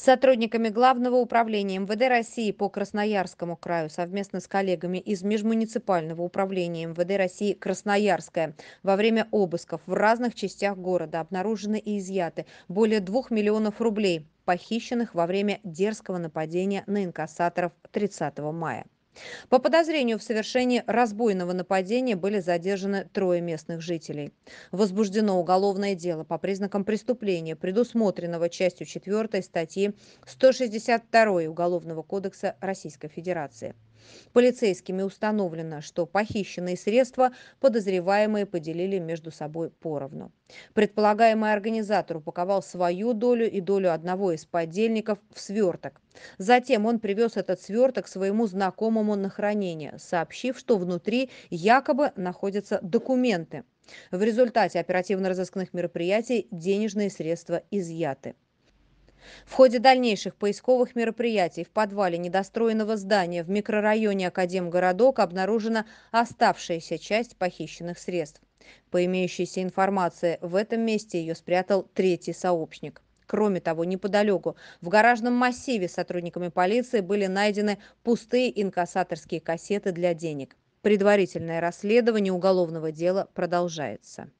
сотрудниками Главного управления МВД России по Красноярскому краю совместно с коллегами из Межмуниципального управления МВД России Красноярское во время обысков в разных частях города обнаружены и изъяты более 2 миллионов рублей, похищенных во время дерзкого нападения на инкассаторов 30 мая. По подозрению в совершении разбойного нападения были задержаны трое местных жителей. Возбуждено уголовное дело по признакам преступления, предусмотренного частью 4 статьи 162 Уголовного кодекса Российской Федерации. Полицейскими установлено, что похищенные средства подозреваемые поделили между собой поровну. Предполагаемый организатор упаковал свою долю и долю одного из подельников в сверток. Затем он привез этот сверток своему знакомому на хранение, сообщив, что внутри якобы находятся документы. В результате оперативно-розыскных мероприятий денежные средства изъяты. В ходе дальнейших поисковых мероприятий в подвале недостроенного здания в микрорайоне Академгородок обнаружена оставшаяся часть похищенных средств. По имеющейся информации, в этом месте ее спрятал третий сообщник. Кроме того, неподалеку, в гаражном массиве сотрудниками полиции были найдены пустые инкассаторские кассеты для денег. Предварительное расследование уголовного дела продолжается.